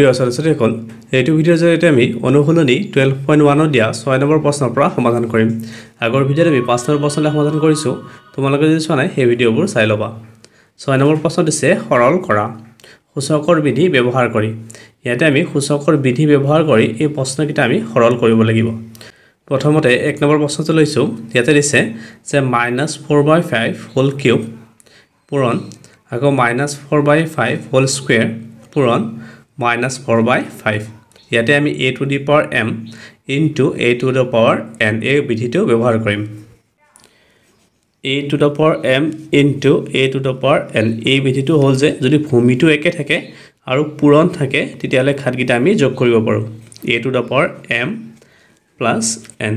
প্ৰিয় ছাত্ৰ ছাত্ৰীসকল এইটো ভিডিঅ'ৰ জৰিয়তে আমি অনুশীলনী টুৱেলভ পইণ্ট ওৱানত দিয়া ছয় নম্বৰ প্ৰশ্নৰ পৰা সমাধান কৰিম আগৰ ভিডিঅ'ত আমি পাঁচ নম্বৰ প্ৰশ্নলৈ সমাধান কৰিছোঁ তোমালোকে যদি চোৱা নাই সেই ভিডিঅ'বোৰ চাই ল'বা ছয় নম্বৰ প্ৰশ্ন দিছে সৰল কৰা সূচকৰ বিধি ব্যৱহাৰ কৰি ইয়াতে আমি সূচকৰ বিধি ব্যৱহাৰ কৰি এই প্ৰশ্নকেইটা আমি সৰল কৰিব লাগিব প্ৰথমতে এক নম্বৰ প্ৰশ্নটো লৈছোঁ ইয়াতে দিছে যে minus four by five whole cube পূৰণ আকৌ minus four by five whole square পূৰণ মাইনাছ ফ'ৰ বাই ফাইভ ইয়াতে আমি a to the power m into a to the power n এই বিধিটো ব্যৱহাৰ কৰিম a to the power m into a to the power n এই বিধিটো হ'ল যে যদি ভূমিটো একে থাকে আৰু পূৰণ থাকে তেতিয়াহ'লে খাটকেইটা আমি যোগ কৰিব পাৰোঁ a to the power m plus n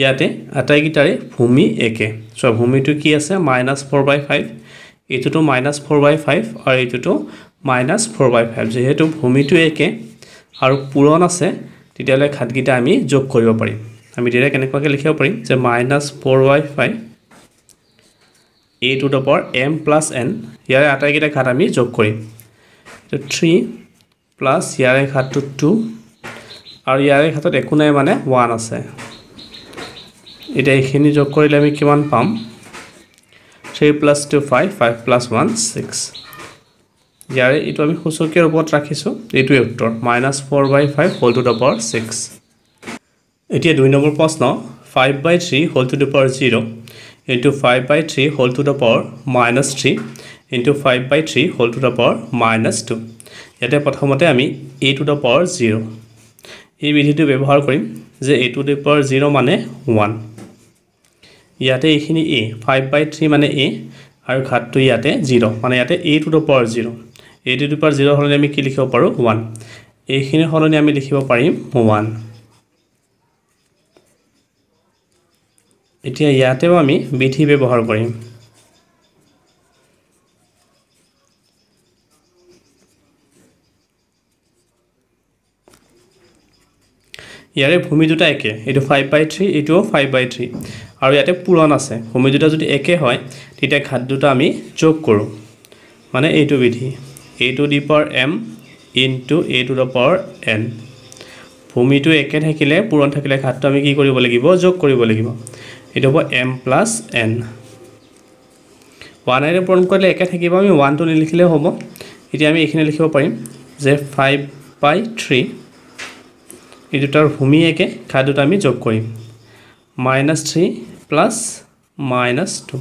ইয়াতে আটাইকেইটাৰে ভূমি একে চ' ভূমিটো কি আছে মাইনাছ ফ'ৰ বাই ফাইভ এইটোতো মাইনাছ ফ'ৰ বাই ফাইভ আৰু এইটোতো মাইনাছ ফ'ৰ বাই ফাইভ যিহেতু ভূমিটো একে আৰু পূৰণ আছে তেতিয়াহ'লে খাদকেইটা আমি যোগ কৰিব পাৰিম আমি তেতিয়া কেনেকুৱাকৈ লিখিব পাৰিম যে minus four by five a to the power m plus n ইয়াৰে আটাইকেইটা ঘাট আমি যোগ কৰিম থ্ৰী প্লাছ ইয়াৰে ঘাটটো টু আৰু ইয়াৰে ঘাটত একো নাই মানে ওৱান আছে এতিয়া এইখিনি যোগ কৰিলে আমি কিমান পাম three plus two five five plus one six ইয়াৰে এইটো আমি সূচকীয় ৰূপত ৰাখিছোঁ এইটোৱে উত্তৰ মাইনাছ ফ'ৰ বাই ফাইভ হ'ল টু দ্য পাৱাৰ ছিক্স এতিয়া দুই নম্বৰ প্ৰশ্ন ফাইভ বাই থ্ৰী হ'ল to the power zero' into five by three হ'ল to the power minus three into five by three হ'ল to the power minus two ইয়াতে প্ৰথমতে আমি a to the power zero' এই বিধিটো ব্যৱহাৰ কৰিম যে a to the power zero' মানে ওৱান ইয়াতে এইখিনি এ ফাইভ বাই থ্ৰী মানে এ আৰু ঘাটটো ইয়াতে জিৰ' মানে ইয়াতে a to the power zero' এইটো দুপাৰ জিৰ' সলনি আমি কি লিখিব পাৰোঁ ওৱান এইখিনিৰ সলনি আমি লিখিব পাৰিম ওৱান এতিয়া ইয়াতেও আমি বিধি ব্যৱহাৰ কৰিম ইয়াৰে ভূমি দুটা একে এইটো ফাইভ বাই থ্ৰী এইটোও ফাইভ বাই থ্ৰী আৰু ইয়াতে পূৰণ আছে ভূমি দুটা যদি একে হয় তেতিয়া ঘাট দুটা আমি যোগ কৰোঁ মানে এইটো বিধি a to the power m into a to the power n ভূমিটো একে থাকিলে পূৰণ থাকিলে ঘাটটো আমি কি কৰিব লাগিব যোগ কৰিব লাগিব এইটো হ'ব এম প্লাছ এন ওৱানেৰে পূৰণ কৰিলে একে থাকিব আমি ওৱানটো নিলিখিলেও হ'ব এতিয়া আমি এইখিনি লিখিব পাৰিম যে ফাইভ বাই থ্ৰী এই দুটাৰ ভূমি একে ঘাট দুটা আমি যোগ কৰিম minus three plus minus two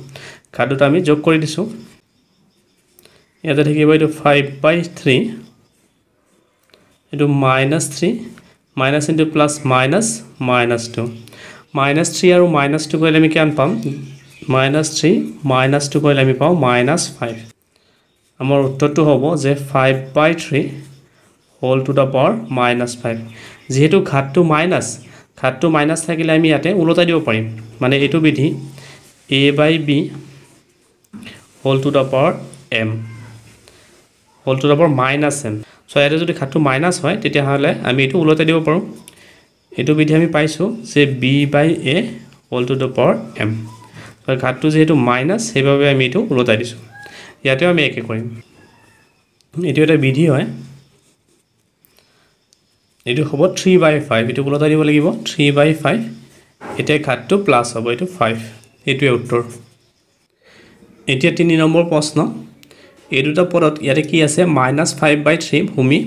ঘাট দুটা আমি যোগ কৰি দিছোঁ ইয়াতে থাকিব এইটো ফাইভ বাই থ্ৰী এইটো minus three minus into plus minus minus two minus three আৰু মাইনাছ টু কৰিলে আমি কিমান পাম মাইনাছ থ্ৰী মাইনাছ টু কৰিলে আমি পাওঁ মাইনাছ ফাইভ আমাৰ উত্তৰটো হ'ব যে ফাইভ বাই থ্ৰী হ'ল to the power minus five যিহেতু ঘাটটো মাইনাছ ঘাটটো মাইনাছ থাকিলে আমি ইয়াতে ওলোটাই দিব পাৰিম মানে এইটো বিধি এ বাই বি হ'ল টু দ্য পাৱাৰ এম হলটোত আপোনাৰ মাইনাছ এম চ' ইয়াতে যদি খাতটো মাইনাছ হয় তেতিয়াহ'লে আমি এইটো ওলটাই দিব পাৰোঁ এইটো বিধি আমি পাইছোঁ যে বি বাই এ হলটোত পাৱাৰ এম চ' ঘাটটো যিহেতু মাইনাছ সেইবাবে আমি এইটো ওলটাই দিছোঁ ইয়াতেও আমি একে কৰিম এইটো এটা বিধি হয় এইটো হ'ব থ্ৰী বাই ফাইভ এইটো ওলটাই দিব লাগিব থ্ৰী বাই ফাইভ এতিয়া ঘাটটো প্লাছ হ'ব এইটো ফাইভ এইটোৱে উত্তৰ এতিয়া তিনি নম্বৰ প্ৰশ্ন এই দুটা পদত ইয়াতে কি আছে মাইনাছ ফাইভ বাই থ্ৰী ভূমি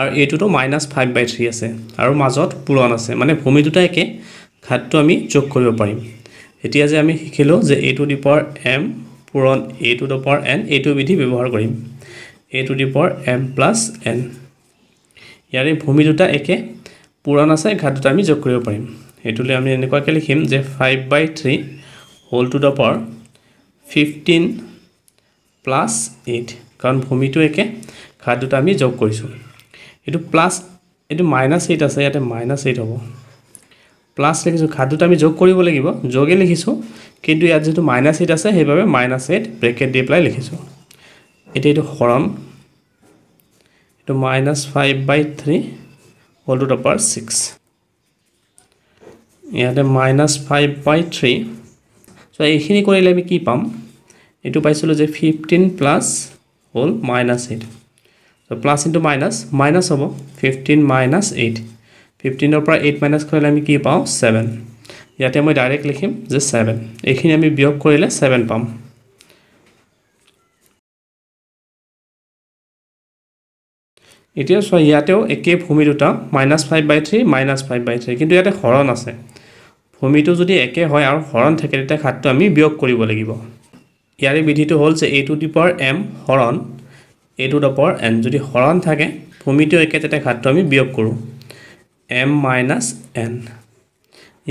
আৰু এইটোতো মাইনাছ ফাইভ বাই থ্ৰী আছে আৰু মাজত পূৰণ আছে মানে ভূমি দুটা একে ঘাটটো আমি যোগ কৰিব পাৰিম এতিয়া যে আমি শিকিলোঁ যে এইটো দ্বীপৰ এম পূৰণ এ টু দ্য এন এইটো বিধি ব্যৱহাৰ কৰিম এইটো দ্বীপৰ এম প্লাছ এন ইয়াৰে ভূমি দুটা একে পূৰণ আছে ঘাট দুটা আমি যোগ কৰিব পাৰিম এইটোলৈ আমি এনেকুৱাকৈ লিখিম যে ফাইভ বাই থ্ৰী হ'ল to the fifteen plus eight কাৰণ ভূমিটো একে ঘাট দুটা আমি যোগ কৰিছোঁ এইটো প্লাছ এইটো মাইনাছ এইট আছে ইয়াতে মাইনাছ এইট হ'ব প্লাছ লিখিছোঁ ঘাট দুটা আমি যোগ কৰিব লাগিব যোগেই লিখিছোঁ কিন্তু ইয়াত যিটো মাইনাছ এইট আছে সেইবাবে মাইনাছ এইট ব্ৰেকেট দি পেলাই লিখিছোঁ এতিয়া এইটো হৰণ এইটো মাইনাছ ফাইভ বাই থ্ৰী হল টু দ্য পাৱাৰ ছিক্স ইয়াতে minus five by three so' এইখিনি কৰিলে আমি কি পাম এইটো পাইছিলোঁ যে ফিফটিন প্লাছ হ'ল minus eight plus into minus minus হ'ব ফিফটিন মাইনাছ এইট ফিফটিনৰ পৰা এইট মাইনাছ কৰিলে আমি কি পাওঁ ছেভেন ইয়াতে মই ডাইৰেক্ট লিখিম যে ছেভেন এইখিনি আমি বিয়োগ কৰিলে ছেভেন পাম এতিয়া চোৱা ইয়াতেও একেই ভূমি দুটা minus five by three minus five by three কিন্তু ইয়াতে হৰণ আছে ভূমিটো যদি একে হয় আৰু হৰণ থাকে তেতিয়া ঘাটটো আমি বিয়োগ কৰিব লাগিব ইয়াৰে বিধিটো হ'ল যে এইটো টু এম হৰণ এইটো টু এন যদি হৰণ থাকে ভূমিটো একেটাতে ঘাটটো আমি বিয়োগ কৰোঁ এম মাইনাছ এন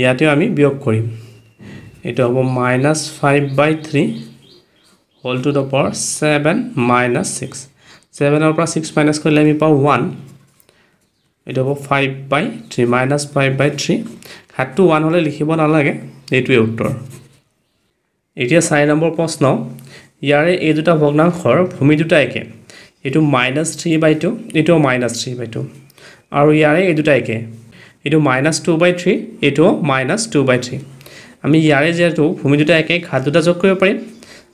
ইয়াতেও আমি বিয়োগ কৰিম এইটো হ'ব মাইনাছ ফাইভ বাই থ্ৰী হ'ল to the power seven minus six ছেভেনৰ পৰা ছিক্স মাইনাছ কৰিলে আমি পাওঁ ওৱান এইটো হ'ব five by three minus five by three ঘাটটো ওৱান হ'লে লিখিব নালাগে এইটোৱে উত্তৰ এতিয়া চাৰি নম্বৰ প্ৰশ্ন ইয়াৰে এই দুটা ভগ্নাংশৰ ভূমি দুটা একে এইটো মাইনাছ থ্ৰী বাই টু এইটোও মাইনাছ থ্ৰী বাই টু আৰু ইয়াৰে এই দুটা একে এইটো মাইনাছ টু বাই থ্ৰী এইটোও মাইনাছ টু বাই থ্ৰী আমি ইয়াৰে যিহেতু ভূমি দুটা একে ঘাট দুটা যোগ কৰিব পাৰিম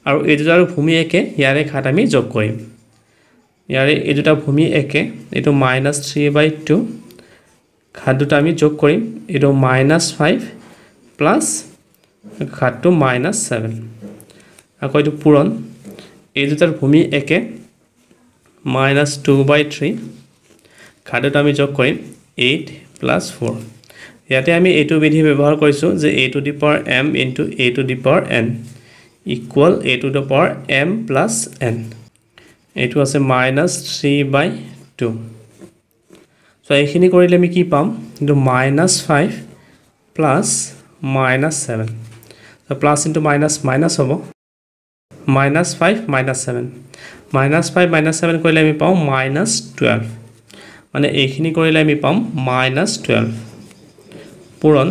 আৰু এই দুটাৰো ভূমি একে ইয়াৰে ঘাট আমি যোগ কৰিম ইয়াৰে এই দুটা ভূমি একে এইটো মাইনাছ থ্ৰী বাই টু ঘাট দুটা আমি যোগ কৰিম এইটো মাইনাছ ফাইভ প্লাছ ঘাটটো মাইনাছ ছেভেন আকৌ এইটো পূৰণ এই দুটাৰ ভূমি একে মাইনাছ টু বাই থ্ৰী ঘাটোত আমি যোগ কৰিম এইট প্লাছ ফ'ৰ ইয়াতে আমি এইটো বিধি ব্যৱহাৰ কৰিছোঁ যে a to the power m into a to the power n equal a to the power m plus n এইটো আছে minus three by two so' এইখিনি কৰিলে আমি কি পাম কিন্তু minus five plus minus seven তো প্লাছ ইনটু মাইনাছ মাইনাছ হ'ব minus five minus seven minus five minus seven কৰিলে আমি পাওঁ মাইনাছ টুৱেল্ভ মানে এইখিনি কৰিলে আমি পাম মাইনাছ টুৱেল্ভ পূৰণ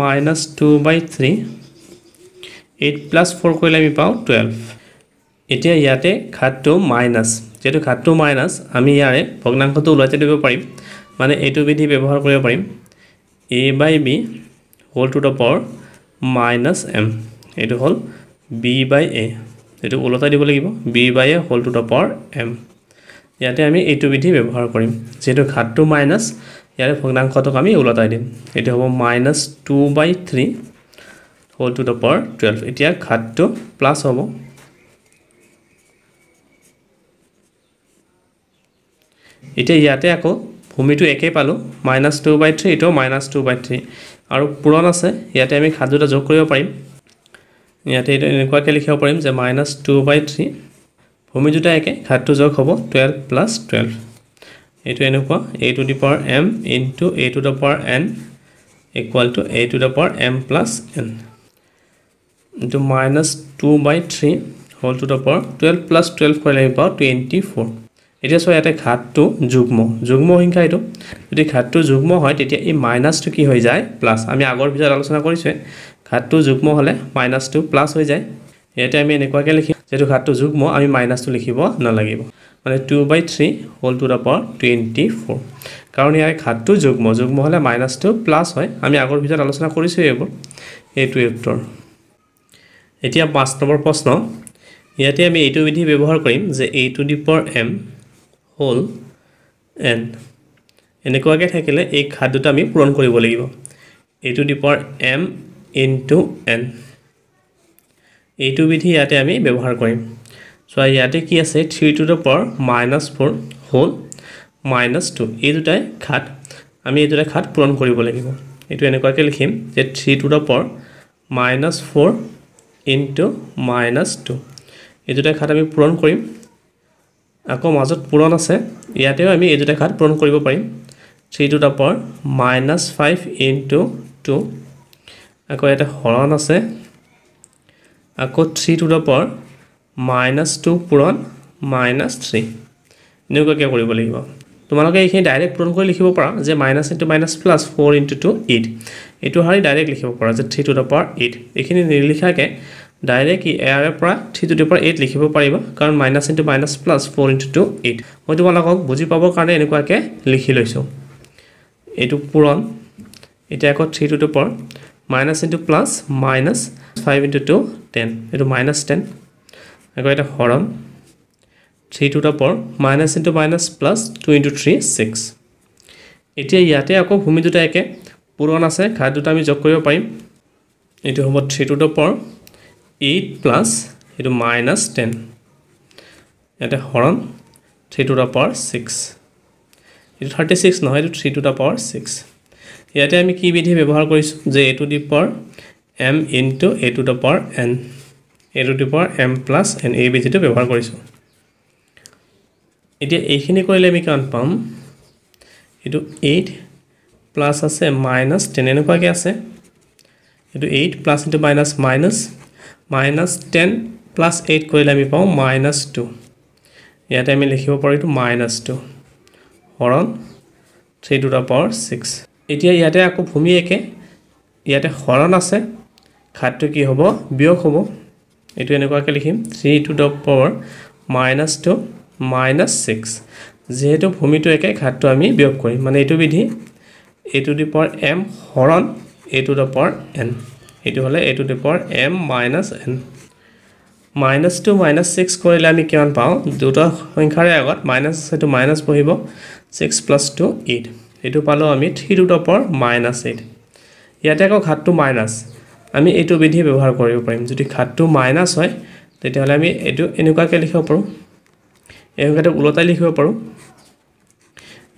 minus two by three eight plus four কৰিলে আমি পাওঁ টুৱেল্ভ এতিয়া ইয়াতে ঘাটটো মাইনাছ যিহেতু ঘাটটো মাইনাছ আমি ইয়াৰে ভগ্নাংশটো ওলাই তুলিব পাৰিম মানে এইটো বিধি ব্যৱহাৰ কৰিব পাৰিম এ বাই বি হ'ল টু দ্য মাইনাছ এম এইটো হ'ল বি বাই এ এইটো ওলটাই দিব লাগিব বি বাই এ হ'ল টু দ্য পাৱাৰ এম ইয়াতে আমি এইটো বিধি ব্যৱহাৰ কৰিম যিহেতু ঘাটটো মাইনাছ ইয়াৰে ভগ্নাংশটোক আমি ওলটাই দিম এইটো হ'ব মাইনাছ টু বাই থ্ৰী হ'ল টু দ্য পাৱাৰ টুৱেল্ভ এতিয়া ঘাটটো প্লাছ হ'ব এতিয়া ইয়াতে আকৌ ভূমিটো একেই পালোঁ মাইনাছ টু বাই থ্ৰী এইটো মাইনাছ টু বাই থ্ৰী আৰু পূৰণ আছে ইয়াতে আমি সাত দুটা যোগ কৰিব পাৰিম ইয়াতে এইটো এনেকুৱাকৈ লিখিব পাৰিম যে মাইনাছ টু বাই থ্ৰী ভূমি দুটা একে সাতটো যোগ হ'ব টুৱেল্ভ প্লাছ টুৱেল্ভ এইটো এনেকুৱা a to the power m into a to the power n equal to a to the power m plus n এইটো মাইনাছ টু বাই থ্ৰী হ'ল to the power twelve plus twelve কৰিলে আমি পাওঁ twenty four এতিয়া চোৱা ইয়াতে ঘাটটো যুগ্ম যুগ্ম সংখ্যা এইটো যদি ঘাটটো যুগ্ম হয় তেতিয়া এই মাইনাছটো কি হৈ যায় প্লাছ আমি আগৰ ভিতৰত আলোচনা কৰিছোঁ ঘাটটো যুগ্ম হ'লে মাইনাছটো প্লাছ হৈ যায় ইয়াতে আমি এনেকুৱাকৈ লিখিম যিহেতু ঘাটটো যুগ্ম আমি মাইনাছটো লিখিব নালাগিব মানে টু বাই থ্ৰী হ'ল to the power twenty four কাৰণ ইয়াৰে ঘাটটো যুগ্ম যুগ্ম হ'লে মাইনাছটো প্লাছ হয় আমি আগৰ ভিতৰত আলোচনা কৰিছোঁ এইবোৰ এইটোৱে উত্তৰ এতিয়া পাঁচ নম্বৰ প্ৰশ্ন ইয়াতে আমি এইটো বিধি ব্যৱহাৰ কৰিম যে এইটো দি এম হ'ল এন এনেকুৱাকৈ থাকিলে এই খাদ দুটা আমি পূৰণ কৰিব লাগিব a to the power m into n এইটো বিধি ইয়াতে আমি ব্যৱহাৰ কৰিম চোৱা ইয়াতে কি আছে three to the power minus four হ'ল মাইনাছ টু এই দুটাই খাত আমি এই দুটাই ঘাত পূৰণ কৰিব লাগিব এইটো এনেকুৱাকৈ লিখিম যে three to the power minus four into minus two এই দুটাই ঘাত আমি পূৰণ কৰিম আকৌ মাজত পূৰণ আছে ইয়াতেও আমি এই দুটা ঘাট পূৰণ কৰিব পাৰিম three to the power minus five into two আকৌ ইয়াতে হৰণ আছে আকৌ three to the power minus two পূৰণ মাইনাছ থ্ৰী এনেকুৱাকৈ কৰিব লাগিব তোমালোকে এইখিনি ডাইৰেক্ট পূৰণ কৰি লিখিব পাৰা যে minus into minus plus four into two eight এইটো শাৰী ডাইৰেক্ট লিখিব পাৰা যে three to the power eight এইখিনি নিলিখাকৈ ডাইৰেক্ট ইয়াৰে পৰা থ্ৰী টু দিৰ পৰা এইট লিখিব পাৰিবা কাৰণ minus into minus plus four into two eight মই তোমালোকক বুজি পাবৰ কাৰণে এনেকুৱাকৈ লিখি লৈছোঁ এইটো পূৰণ এতিয়া আকৌ three to to power minus into plus minus five into two ten এইটো মাইনাছ টেন আকৌ এতিয়া হৰণ three to the power minus into minus plus two into three six এতিয়া ইয়াতে আকৌ ভূমি দুটা একে পূৰণ আছে ঘাট দুটা আমি যোগ কৰিব পাৰিম এইটো হ'ব three to the power eight plus সেইটো মাইনাছ টেন ইয়াতে হৰণ three to the power six এইটো থাৰ্টি ছিক্স নহয় এইটো three to the power six ইয়াতে আমি কি বিধি ব্যৱহাৰ কৰিছোঁ যে a to the power m into a to the power n a to the power m plus n এই বিধিটো ব্যৱহাৰ কৰিছোঁ এতিয়া এইখিনি কৰিলে আমি কিমান পাম এইটো এইট প্লাছ আছে মাইনাছ টেন এনেকুৱাকৈ আছে এইটো eight plus into minus minus minus ten plus eight কৰিলে আমি পাওঁ মাইনাছ টু ইয়াতে আমি লিখিব পাৰিলোঁ মাইনাছ টু হৰণ three to the power six এতিয়া ইয়াতে আকৌ ভূমি একে ইয়াতে হৰণ আছে খাদটো কি হ'ব বিয়োগ হ'ব এইটো এনেকুৱাকৈ লিখিম three to the power minus two minus six যিহেতু ভূমিটো একে ঘাটটো আমি বিয়োগ কৰিম মানে এইটো বিধি a to the power m হৰণ a to the power n এইটো হ'লে এইটো to m minus n minus two minus six কৰিলে আমি কিমান পাওঁ দুটা সংখ্যাৰে আগত মাইনাছ এইটো মাইনাছ পঢ়িব ছিক্স প্লাছ টু এইট এইটো পালোঁ আমি three to the power minus eight ইয়াতে আকৌ ঘাটটো মাইনাছ আমি এইটো বিধি ব্যৱহাৰ কৰিব পাৰিম যদি ঘাটটো মাইনাছ হয় তেতিয়াহ'লে আমি এইটো এনেকুৱাকৈ লিখিব পাৰোঁ এই সংখ্যাটো ওলোটাই লিখিব পাৰোঁ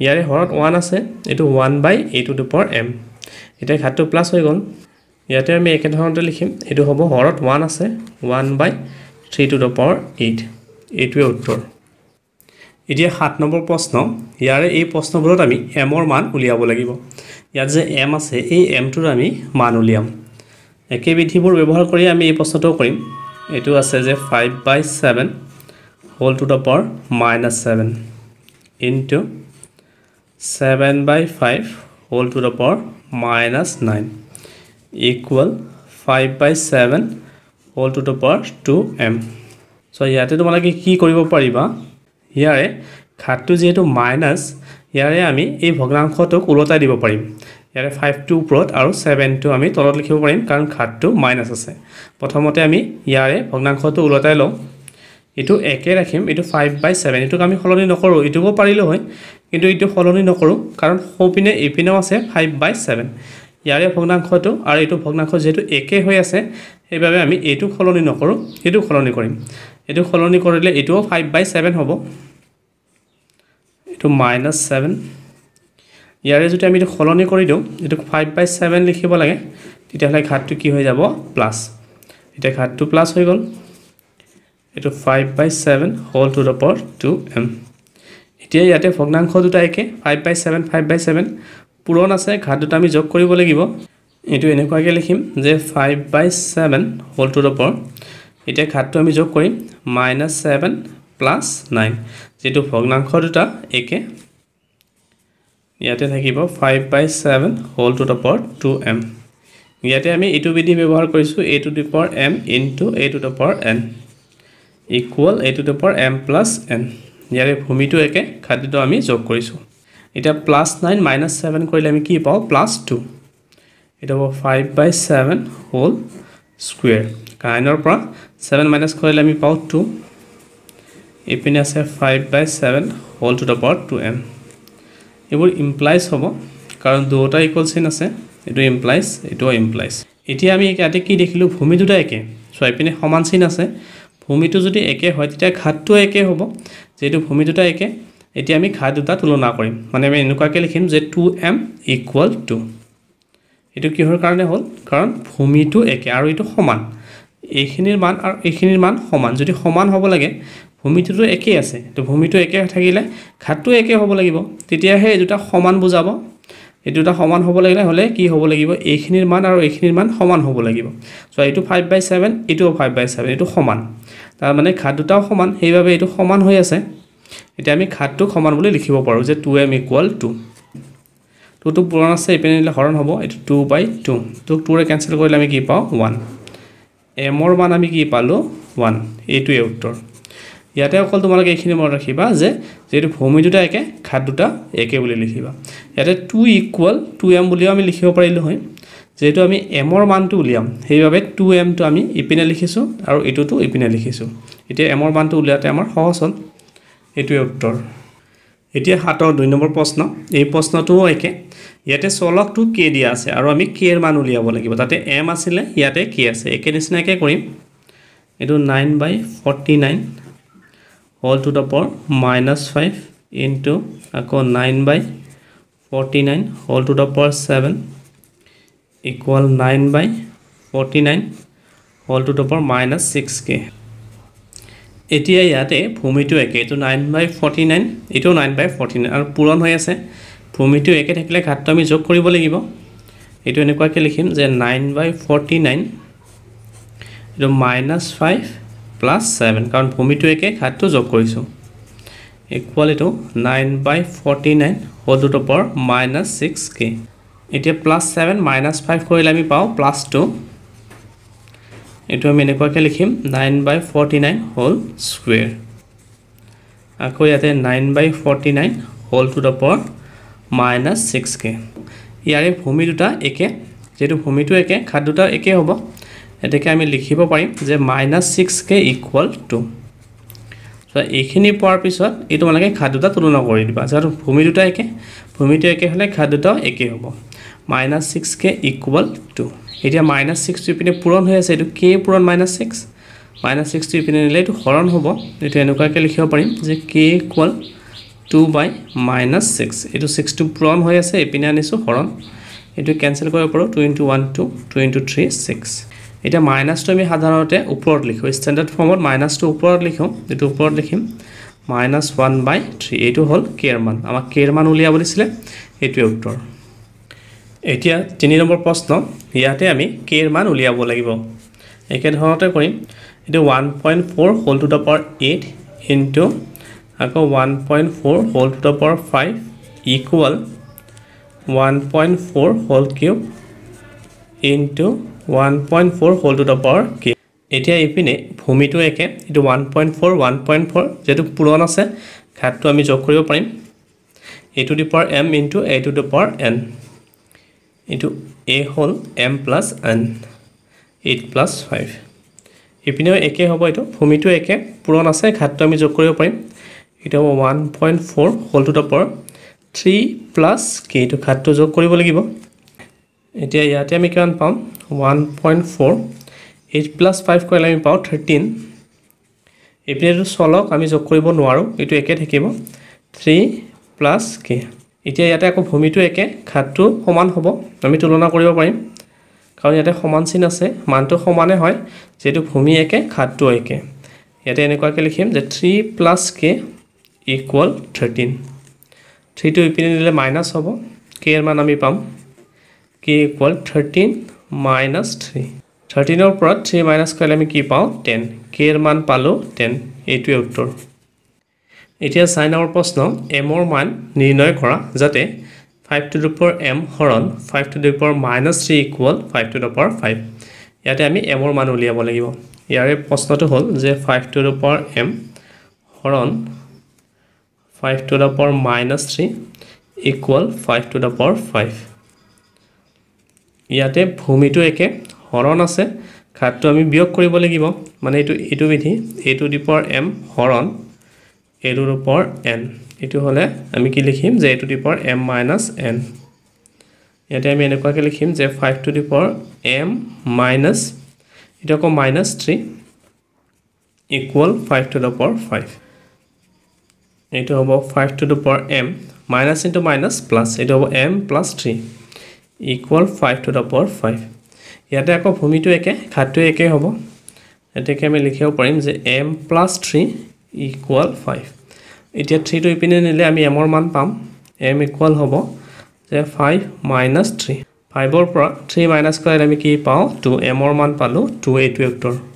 ইয়াৰে হৰত ওৱান আছে এইটো ওৱান বাই এইটো টু এম এতিয়া ঘাটটো প্লাছ হৈ গ'ল ইয়াতে আমি একেধৰণতে লিখিম এইটো হ'ব হৰত ওৱান আছে one by three to the power eight এইটোৱে উত্তৰ এতিয়া সাত নম্বৰ প্ৰশ্ন ইয়াৰে এই প্ৰশ্নবোৰত আমি এমৰ মান উলিয়াব লাগিব ইয়াত যে এম আছে এই এমটোৰ আমি মান উলিয়াম একে বিধিবোৰ ব্যৱহাৰ কৰি আমি এই প্ৰশ্নটো কৰিম এইটো আছে যে five by seven whole to the power minus seven into seven by five হ'ল to the power minus nine equal 5 by 7 whole to the power 2m. So, yate to malaki ki koribo pariba. Yare, cut to 0 to minus. Yare ami, e program koto kurota dibo parim. Yare 5 to prot, or 7 to ami, total kibo parim, can cut to minus ase. Potomote ami, yare, program koto ulota lo. Ito eke rakim, ito 5 by 7. Ito kami holoni no koro, ito go parilo. Into ito holoni no koro, current hopine epino ase 5 by 7. ইয়াৰে ভগ্নাংশটো আৰু এইটো ভগ্নাংশ যিহেতু একে হৈ আছে সেইবাবে আমি এইটো সলনি নকৰোঁ সেইটো সলনি কৰিম এইটো সলনি কৰিলে এইটোও ফাইভ বাই ছেভেন হ'ব এইটো মাইনাছ ছেভেন ইয়াৰে যদি আমি এইটো সলনি কৰি দিওঁ এইটো ফাইভ বাই ছেভেন লিখিব লাগে তেতিয়াহ'লে ঘাটটো কি হৈ যাব প্লাছ এতিয়া ঘাটটো প্লাছ হৈ গ'ল এইটো five by seven whole to the power two m এতিয়া ইয়াতে ভগ্নাংশ দুটা একে five by seven five by seven পূৰণ আছে ঘাত দুটা আমি যোগ কৰিব লাগিব এইটো এনেকুৱাকৈ লিখিম যে five by seven whole to the power এতিয়া ঘাতটো আমি যোগ কৰিম মাইনাছ ছেভেন প্লাছ নাইন যিটো ভগ্নাংশ দুটা একে ইয়াতে থাকিব five by seven whole to the power two m ইয়াতে আমি এইটো বিধি ব্যৱহাৰ কৰিছোঁ a to the power m into a to the power n equal a to the power m plus n ইয়াৰে ভূমিটো একে খাদ্যটো আমি যোগ কৰিছোঁ এটা প্লাস নাইন মাইনাস সেভেন করলে আমি কি পাব প্লাস টু এটা হব five by seven whole square কাইনেরপর সেভেন মাইনাস করলে আমি পাও টু এপিনে আছে five by seven whole to the power two m এইবর ইমপ্লাইজ হব কারণ দুটা ইকুয়াল চিন আছে এই ইমপ্লাইজ এইটাও ইমপ্লাইজ এতিয়া আমি ইয়াতে কি দেখিল ভূমি দুটা একে সো পিনে সমান চিন আছে ভূমিটো যদি একে হয় তেতিয়া ঘাটটো একে হব যেহেতু ভূমি দুটা একে এতিয়া আমি খা দুটা তুলনা কৰিম মানে আমি এনেকুৱাকৈ লিখিম যে টু এম ইকুৱেল টু এইটো কিহৰ কাৰণে হ'ল কাৰণ ভূমিটো একে আৰু এইটো সমান এইখিনিৰ মান আৰু এইখিনিৰ মান সমান যদি সমান হ'ব লাগে ভূমিটোতো একেই আছে তো ভূমিটো একে থাকিলে ঘাটটো একে হ'ব লাগিব তেতিয়াহে এই দুটা সমান বুজাব এই দুটা সমান হ'ব লাগিলে হ'লে কি হ'ব লাগিব এইখিনিৰ মান আৰু এইখিনিৰ মান সমান হ'ব লাগিব চ' এইটো ফাইভ বাই ছেভেন এইটো ফাইভ বাই ছেভেন এইটো সমান তাৰমানে ঘাট দুটাও সমান সেইবাবে এইটো সমান হৈ আছে এতিয়া আমি ঘাটটো সমান বুলি লিখিব পাৰোঁ যে টু এম ইকুৱেল টু টুটো পূৰণ আছে ইপিনে দিলে হৰণ হ'ব এইটো টু বাই টু টুক টুৰে কেঞ্চেল কৰিলে আমি কি পাওঁ ওৱান এমৰ মান আমি কি পালোঁ ওৱান এইটোৱে উত্তৰ ইয়াতে অকল তোমালোকে এইখিনি মনত ৰাখিবা যে যিহেতু ভূমি দুটা একে ঘাট দুটা একে বুলি লিখিবা ইয়াতে টু ইকুৱেল টু এম বুলিও আমি লিখিব পাৰিলোঁ হয় যিহেতু আমি এমৰ মানটো উলিয়াম সেইবাবে টু এমটো আমি ইপিনে লিখিছোঁ আৰু এইটোতো ইপিনে লিখিছোঁ এতিয়া এমৰ মানটো উলিয়াওঁতে আমাৰ সহজ হ'ল এইটোৱে উত্তৰ এতিয়া সাতৰ দুই নম্বৰ প্ৰশ্ন এই প্ৰশ্নটোও একে ইয়াতে চলকটো কে দিয়া আছে আৰু আমি কেৰ মান উলিয়াব লাগিব তাতে এম আছিলে ইয়াতে কে আছে একে নিচিনাকৈ কৰিম এইটো nine by forty nine whole to the power minus five into আকৌ nine by forty nine whole to the power seven equal nine by forty nine whole to the power minus six k এতিয়া ইয়াতে ভূমিটো একে এইটো nine by forty nine এইটো nine by forty nine আৰু পূৰণ হৈ আছে ভূমিটো একে থাকিলে ঘাটটো আমি যোগ কৰিব লাগিব এইটো এনেকুৱাকৈ লিখিম যে নাইন বাই ফৰ্টি নাইন এইটো মাইনাছ ফাইভ প্লাছ ছেভেন কাৰণ ভূমিটো একে ঘাটটো যোগ কৰিছোঁ ইকুৱালিটো নাইন বাই ফৰ্টি নাইন হ'লটোত টপৰ মাইনাছ ছিক্স কে এতিয়া প্লাছ ছেভেন মাইনাছ ফাইভ কৰিলে আমি পাওঁ প্লাছ টু এইটো আমি এনেকুৱাকৈ লিখিম nine by forty nine whole square আকৌ ইয়াতে nine by forty nine whole to the power minus six k ইয়াৰে ভূমি দুটা একে যিহেতু ভূমিটো একে খাদ দুটা একে হ'ব গতিকে আমি লিখিব পাৰিম যে minus six k equal two so' এইখিনি পোৱাৰ পিছত এই তোমালোকে খাদ দুটা তুলনা কৰি দিবা যিহেতু ভূমি দুটা একে ভূমিটো একে হ'লে খাদ দুটাও একেই হ'ব minus six k equal two এতিয়া মাইনাছ ছিক্সটো ইপিনে পূৰণ হৈ আছে এইটো কে পূৰণ মাইনাছ ছিক্স মাইনাছ ছিক্সটো ইপিনে নিলে এইটো হৰণ হ'ব এইটো এনেকুৱাকৈ লিখিব পাৰিম যে k equal two by minus six এইটো ছিক্সটো পূৰণ হৈ আছে ইপিনে আনিছোঁ হৰণ এইটো কেঞ্চেল কৰিব পাৰোঁ two into one two two into three six এতিয়া মাইনাছটো আমি সাধাৰণতে ওপৰত লিখোঁ ষ্টেণ্ডাৰ্ড ফৰ্মত মাইনাছটো ওপৰত লিখোঁ এইটো ওপৰত লিখিম মাইনাছ ওৱান বাই থ্ৰী এইটো হ'ল কেৰমান আমাক কেৰমান উলিয়াব দিছিলে সেইটোৱে উত্তৰ এতিয়া তিনি নম্বৰ প্ৰশ্ন ইয়াতে আমি কে মান উলিয়াব লাগিব একেধৰণতে কৰিম এইটো one point four whole to the power eight into আকৌ one point four whole to the power five equal one point four whole cube into one point four whole to the power q এতিয়া এইপিনে ভূমিটো একে এইটো one point four one point four যিহেতু পূৰণ আছে ঘাটটো আমি যোগ কৰিব পাৰিম a to the power m into a to the power n ইটো এ হ'ল M plus n eight plus five ইপিনেও একে হ'ব এইটো ভূমিটো একে পূৰণ আছে ঘাটটো আমি যোগ কৰিব পাৰিম এইটো হ'ব one point four whole to the power three plus k এইটো ঘাটটো যোগ কৰিব লাগিব এতিয়া ইয়াতে আমি কিমান পাম one point four eight plus five কৰিলে আমি পাওঁ থাৰ্টিন এইপিনে এইটো চলক আমি যোগ কৰিব নোৱাৰোঁ এইটো একে থাকিব থ্ৰী প্লাছ কে এতিয়া ইয়াতে আকৌ ভূমিটো একে খাটটো সমান হ'ব আমি তুলনা কৰিব পাৰিম কাৰণ ইয়াতে সমান চিন আছে মানটো সমানে হয় যিহেতু ভূমি একে খাটটো একে ইয়াতে এনেকুৱাকৈ লিখিম যে three plus k equal thirteen থ্ৰীটো ইপিনে দিলে মাইনাছ হ'ব কেৰ মান আমি পাম k equal thirteen minus three থাৰ্টিনৰ ওপৰত থ্ৰী মাইনাছ কৰিলে আমি কি পাওঁ টেন কেৰ মান পালোঁ টেন এইটোৱে উত্তৰ এতিয়া চাই নাওৰ প্ৰশ্ন এমৰ মান নিৰ্ণয় কৰা যাতে ফাইভ টু দুপৰ এম হৰণ five to the power minus three equal five to the power five ইয়াতে আমি এমৰ মান উলিয়াব লাগিব ইয়াৰে প্ৰশ্নটো হ'ল যে ফাইভ টু দুপৰ এম হৰণ five to the power minus three equal five to the power five ইয়াতে ভূমিটো একে হৰণ আছে ঘাটটো আমি বিয়োগ কৰিব লাগিব মানে এইটো এইটো বিধি এইটো দ্বীপৰ এম হৰণ a to the power n এইটো হ'লে আমি কি লিখিম যে a to the power m minus n ইয়াতে আমি এনেকুৱাকৈ লিখিম যে five to the power m minus এইটো আকৌ minus three equal five to the power five এইটো হ'ব five to the power m minus into minus plus এইটো হ'ব m plus three equal five to the power five ইয়াতে আকৌ ভূমিটো একে ঘাটটোৱে একে হ'ব এতিয়াকৈ আমি লিখিব পাৰিম যে m plus three equal five এতিয়া থ্ৰীটো ইপিনে নিলে আমি এমৰ মান পাম এম ইকুৱেল হ'ব যে ফাইভ মাইনাছ থ্ৰী ফাইভৰ পৰা থ্ৰী মাইনাছ কৰিলে আমি কি পাওঁ টু এমৰ মান পালোঁ টু এইটো